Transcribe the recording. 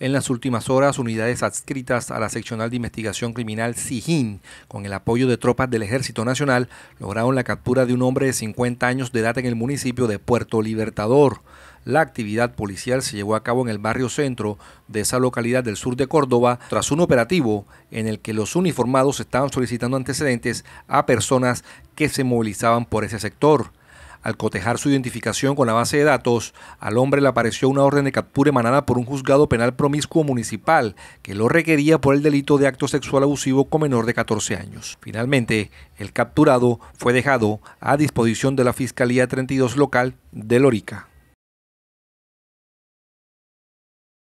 En las últimas horas, unidades adscritas a la seccional de investigación criminal SIJIN, con el apoyo de tropas del Ejército Nacional, lograron la captura de un hombre de 50 años de edad en el municipio de Puerto Libertador. La actividad policial se llevó a cabo en el barrio centro de esa localidad del sur de Córdoba tras un operativo en el que los uniformados estaban solicitando antecedentes a personas que se movilizaban por ese sector. Al cotejar su identificación con la base de datos, al hombre le apareció una orden de captura emanada por un juzgado penal promiscuo municipal que lo requería por el delito de acto sexual abusivo con menor de 14 años. Finalmente, el capturado fue dejado a disposición de la Fiscalía 32 local de Lorica.